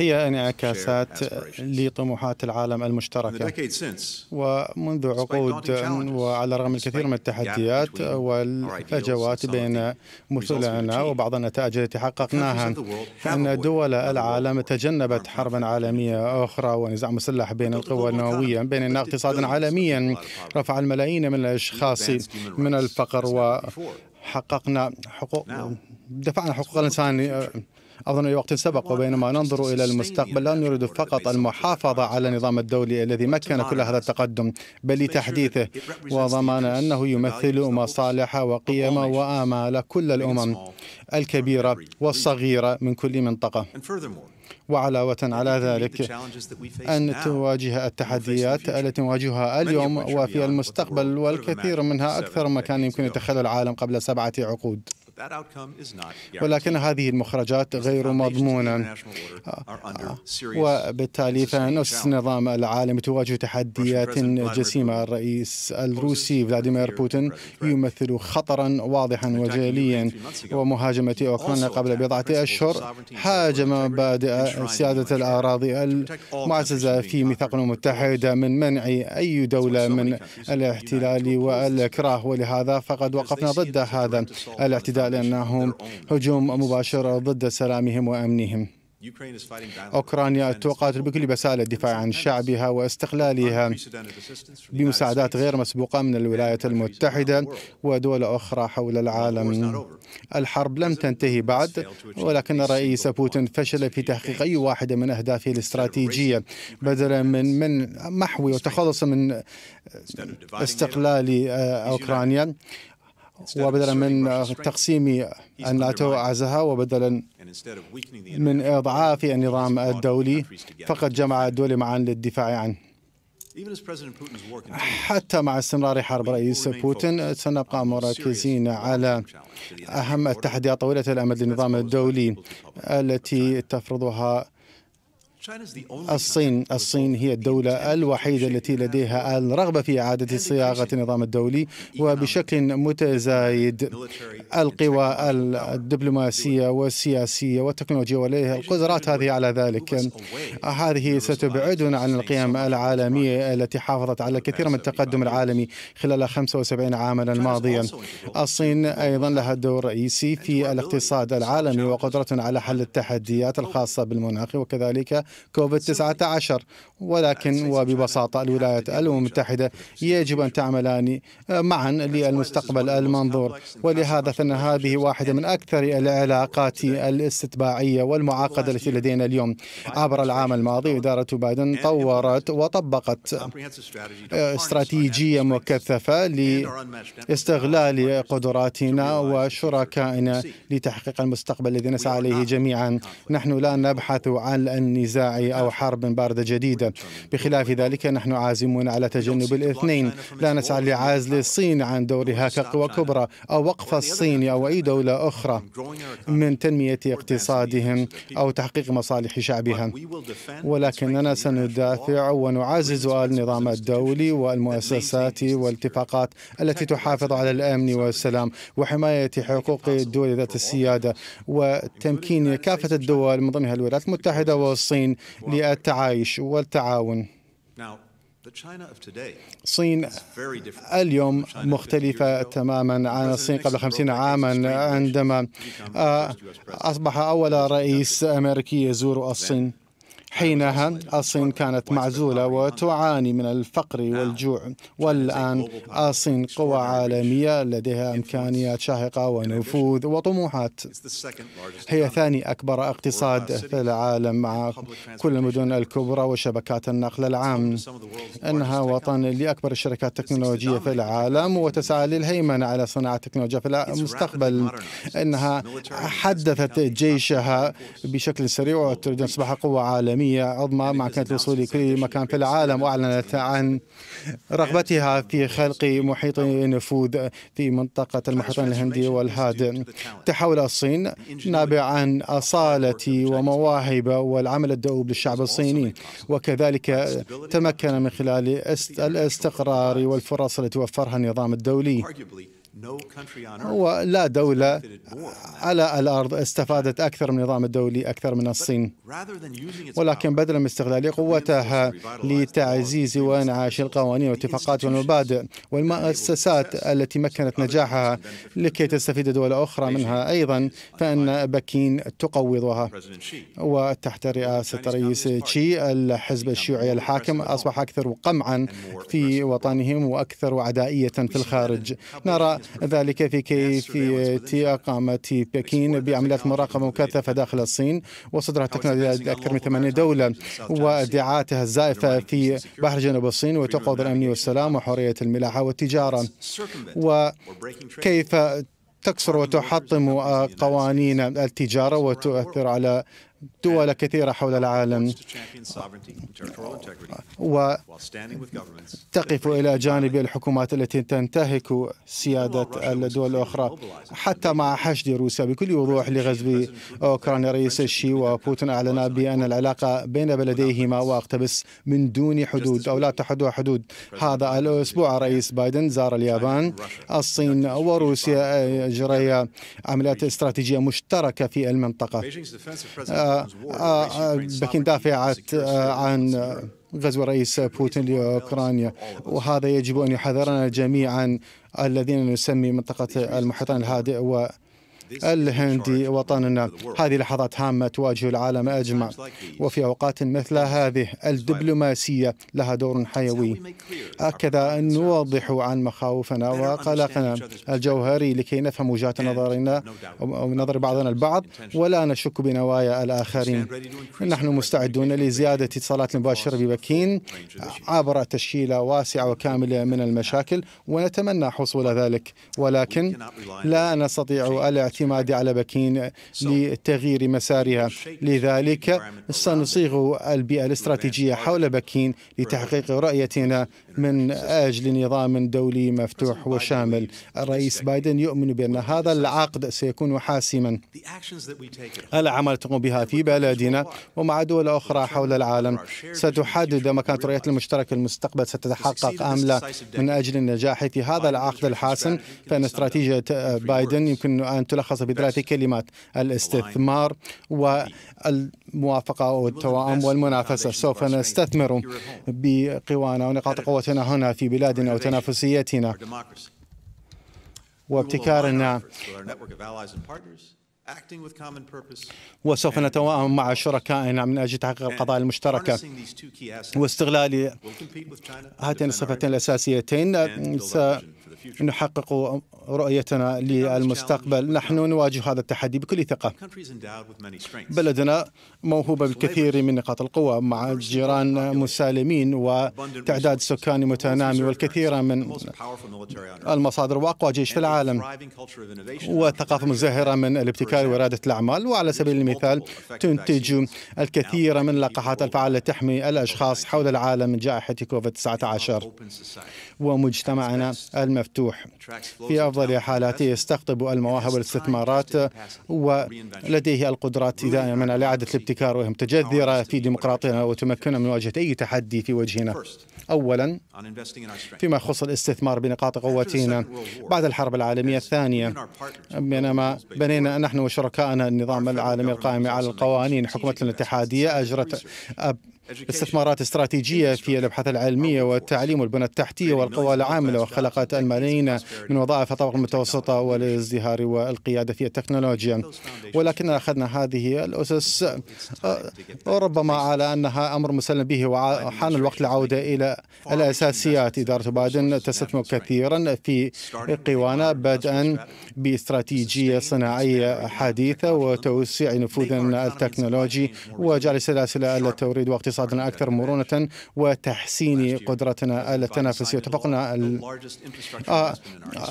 هي انعكاسات لطموحات العالم المشتركة ومنذ عقود وعلى الرغم الكثير من التحديات والفجوات بين مثلنا وبعض النتائج التي حققناها أن دول العالم تجنبت حربا عالمية أخرى ونزاع مسلح بين القوى النووية بيننا اقتصادا عالميا رفع الملايين من الأشخاص من الفقر وحققنا حقوق دفعنا حقوق الإنسان أظن وقت سبق وبينما ننظر إلى المستقبل لا نريد فقط المحافظة على النظام الدولي الذي مكن كل هذا التقدم بل لتحديثه وضمان أنه يمثل مصالح وقيم وآمال كل الأمم الكبيرة والصغيرة من كل منطقة وعلاوة على ذلك أن تواجه التحديات التي نواجهها اليوم وفي المستقبل والكثير منها أكثر مكان يمكن يتخيله العالم قبل سبعة عقود ولكن هذه المخرجات غير مضمونة آه، آه. وبالتالي فنفس النظام العالمي تواجه تحديات جسيمة الرئيس الروسي فلاديمير بوتين يمثل خطرا واضحا وجليا ومهاجمة أوكرانيا قبل بضعة أشهر هاجم مبادئ سيادة الأراضي المعززة في ميثاق الأمم المتحدة من منع أي دولة من الاحتلال والإكراه ولهذا فقد وقفنا ضد هذا الاعتداء لأنهم هجوم مباشر ضد سلامهم وأمنهم أوكرانيا تقاتل بكل بسالة الدفاع عن شعبها واستقلالها بمساعدات غير مسبوقة من الولايات المتحدة ودول أخرى حول العالم الحرب لم تنتهي بعد ولكن الرئيس بوتين فشل في تحقيق أي واحدة من أهدافه الاستراتيجية بدلا من من محو وتخلص من استقلال آه، أوكرانيا وبدلا من تقسيم الناتو أعزها وبدلا من إضعاف النظام الدولي فقد جمع الدول معا للدفاع عنه حتى مع استمرار حرب رئيس بوتين سنبقى مركزين على أهم التحديات طويلة الأمد للنظام الدولي التي تفرضها الصين الصين هي الدولة الوحيدة التي لديها الرغبة في إعادة صياغة النظام الدولي وبشكل متزايد القوى الدبلوماسية والسياسية والتكنولوجيا ولديها القدرات هذه على ذلك هذه ستبعدنا عن القيم العالمية التي حافظت على كثير من التقدم العالمي خلال 75 عاما الماضية الصين أيضا لها دور رئيسي في الاقتصاد العالمي وقدرة على حل التحديات الخاصة بالمناخ وكذلك كوفيد 19 ولكن وببساطة الولايات المتحدة يجب أن تعملان معا للمستقبل المنظور ولهذا فإن هذه واحدة من أكثر العلاقات الاستتباعية والمعقدة التي لدينا اليوم عبر العام الماضي إدارة بايدن طورت وطبقت استراتيجية مكثفة لاستغلال قدراتنا وشركائنا لتحقيق المستقبل الذي نسعى إليه جميعا نحن لا نبحث عن النزاع نزاعي أو حرب باردة جديدة بخلاف ذلك نحن عازمون على تجنب الاثنين لا نسعى لعزل الصين عن دورها كقوى كبرى أو وقف الصين أو أي دولة أخرى من تنمية اقتصادهم أو تحقيق مصالح شعبها ولكننا سندافع ونعزز النظام الدولي والمؤسسات والاتفاقات التي تحافظ على الأمن والسلام وحماية حقوق الدول ذات السيادة وتمكين كافة الدول من ضمنها الولايات المتحدة والصين للتعايش والتعاون الصين اليوم مختلفة تماما عن الصين قبل خمسين عاما عندما آه، أصبح أول رئيس أمريكي يزور الصين حينها الصين كانت معزولة وتعاني من الفقر والجوع والآن الصين قوة عالمية لديها إمكانيات شاهقة ونفوذ وطموحات هي ثاني أكبر اقتصاد في العالم مع كل المدن الكبرى وشبكات النقل العام إنها وطن لأكبر الشركات التكنولوجية في العالم وتسعى للهيمنة على صناعة التكنولوجيا في المستقبل إنها حدثت جيشها بشكل سريع وتريد أن تصبح قوة عالمية عالمية عظمى مع كانت الوصول لكل مكان في العالم وأعلنت عن رغبتها في خلق محيط نفوذ في منطقة المحيط الهندي والهاد تحول الصين نابع عن أصالة ومواهب والعمل الدؤوب للشعب الصيني وكذلك تمكن من خلال الاستقرار والفرص التي وفرها النظام الدولي هو لا دولة على الأرض استفادت أكثر من النظام الدولي أكثر من الصين ولكن بدلا من استغلال قوتها لتعزيز وانعاش القوانين والاتفاقات والمبادئ والمؤسسات التي مكنت نجاحها لكي تستفيد دول أخرى منها أيضا فإن بكين تقوضها وتحت رئاسة الرئيس تشي الحزب الشيوعي الحاكم أصبح أكثر قمعا في وطنهم وأكثر عدائية في الخارج نرى ذلك في كيفية إقامة بكين بعمليات مراقبة مكثفة داخل الصين وصدرها تكنولوجيا أكثر من 80 دولة وادعاءاتها الزائفة في بحر جنوب الصين وتقوض الأمن والسلام وحرية الملاحة والتجارة وكيف تكسر وتحطم قوانين التجارة وتؤثر على دول كثيرة حول العالم وتقف إلى جانب الحكومات التي تنتهك سيادة الدول الأخرى حتى مع حشد روسيا بكل وضوح لغزو أوكرانيا رئيس الشي وبوتين أعلن بأن العلاقة بين بلديهما واقتبس من دون حدود أو لا تحدها حدود هذا الأسبوع رئيس بايدن زار اليابان الصين وروسيا جري عمليات استراتيجية مشتركة في المنطقة آه، آه، بكين دافعت آه، عن غزو الرئيس بوتين لاوكرانيا وهذا يجب ان يحذرنا جميعا الذين نسمي منطقه المحيطان الهادئ و الهندي وطننا هذه لحظات هامة تواجه العالم أجمع وفي أوقات مثل هذه الدبلوماسية لها دور حيوي أكد أن نوضح عن مخاوفنا وقلقنا الجوهري لكي نفهم وجهات نظرنا ونظر بعضنا البعض ولا نشك بنوايا الآخرين نحن مستعدون لزيادة اتصالات مباشرة ببكين عبر تشكيلة واسعة وكاملة من المشاكل ونتمنى حصول ذلك ولكن لا نستطيع الاعتماد الاعتماد على بكين لتغيير مسارها لذلك سنصيغ البيئة الاستراتيجية حول بكين لتحقيق رؤيتنا من أجل نظام دولي مفتوح وشامل الرئيس بايدن يؤمن بأن هذا العقد سيكون حاسما الأعمال تقوم بها في بلدنا ومع دول أخرى حول العالم ستحدد مكانة كانت رؤيتنا المشتركة المستقبل ستتحقق أم لا من أجل النجاح في هذا العقد الحاسم فإن استراتيجية بايدن يمكن أن تلخص ملخصة بثلاث كلمات الاستثمار والموافقة والتوائم والمنافسة سوف نستثمر بقوانا ونقاط قوتنا هنا في بلادنا وتنافسيتنا وابتكارنا وسوف نتوائم مع شركائنا من اجل تحقيق القضايا المشتركه واستغلال هاتين الصفتين الاساسيتين نحقق رؤيتنا للمستقبل نحن نواجه هذا التحدي بكل ثقة بلدنا موهوبة بالكثير من نقاط القوة مع جيران مسالمين وتعداد سكاني متنامي والكثير من المصادر وأقوى جيش في العالم وثقافة مزهرة من الابتكار ورادة الأعمال وعلى سبيل المثال تنتج الكثير من اللقاحات الفعالة تحمي الأشخاص حول العالم من جائحة كوفيد 19 ومجتمعنا المفتوح مفتوح في أفضل حالاته يستقطب المواهب والاستثمارات ولديه القدرات دائما على إعادة الابتكار وهم تجذرة في ديمقراطينا وتمكننا من مواجهة أي تحدي في وجهنا أولا فيما يخص الاستثمار بنقاط قوتنا بعد الحرب العالمية الثانية بينما بنينا نحن وشركائنا النظام العالمي القائم على القوانين حكومتنا الاتحادية أجرت استثمارات استراتيجية في الأبحاث العلمية والتعليم والبنى التحتية والقوى العاملة وخلقت المال علينا من وظائف الطبقة المتوسطة والازدهار والقيادة في التكنولوجيا ولكن أخذنا هذه الأسس آه، ربما على أنها أمر مسلم به وحان الوقت للعودة إلى الأساسيات إدارة بايدن تستثمر كثيرا في قوانا بدءا باستراتيجية صناعية حديثة وتوسيع نفوذنا التكنولوجي وجعل سلاسل التوريد واقتصادنا أكثر مرونة وتحسين قدرتنا التنافسية وتفقنا آه،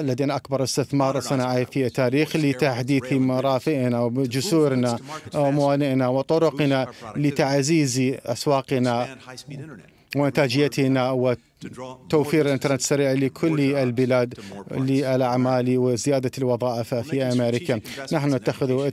لدينا أكبر استثمار صناعي في التاريخ لتحديث مرافئنا وجسورنا وموانئنا وطرقنا لتعزيز أسواقنا وإنتاجيتنا وتوفير الإنترنت السريع لكل البلاد للأعمال وزيادة الوظائف في أمريكا نحن نتخذ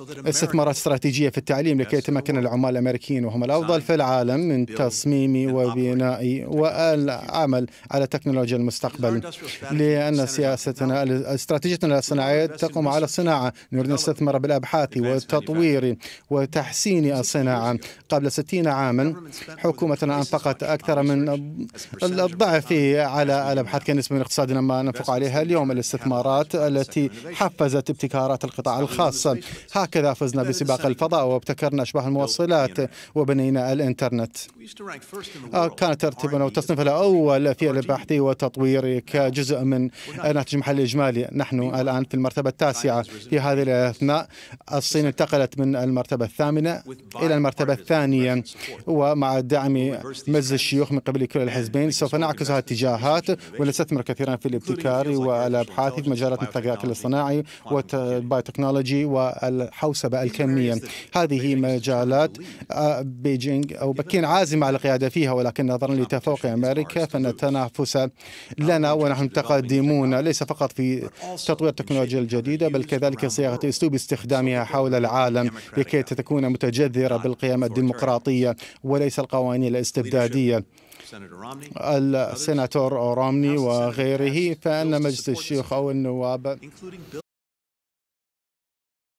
استثمارات استراتيجية في التعليم لكي يتمكن العمال الأمريكيين وهم الأفضل في العالم من تصميم وبناء والعمل على تكنولوجيا المستقبل لأن سياستنا استراتيجيتنا الصناعية تقوم على الصناعة نريد أن نستثمر بالأبحاث والتطوير وتحسين الصناعة قبل 60 عاما حكومتنا أنفقت أكثر من الضعف على الأبحاث كنسبة من اقتصادنا ما ننفق عليها اليوم الاستثمارات التي حفزت ابتكارات القطاع الخاص هكذا فزنا بسباق الفضاء وابتكرنا أشباه الموصلات وبنينا الإنترنت آه، كان ترتيبنا وتصنيفنا الأول في البحث والتطوير كجزء من ناتج محل إجمالي نحن الآن في المرتبة التاسعة في هذه الأثناء الصين انتقلت من المرتبة الثامنة إلى المرتبة الثانية ومع دعم مجلس الشيوخ من قبل كل الحزبين سوف نعكس هذه الاتجاهات ونستثمر كثيرا في الابتكار والابحاث في مجالات الذكاء الاصطناعي والبايوتكنولوجي الحوسبة الكمية هذه مجالات آه، بيجينغ أو بكين عازمة على القيادة فيها ولكن نظرا لتفوق أمريكا فإن التنافس لنا ونحن متقدمون ليس فقط في تطوير التكنولوجيا الجديدة بل كذلك صياغة أسلوب استخدامها حول العالم لكي تكون متجذرة بالقيم الديمقراطية وليس القوانين الاستبدادية السناتور رومني وغيره فان مجلس الشيوخ او النواب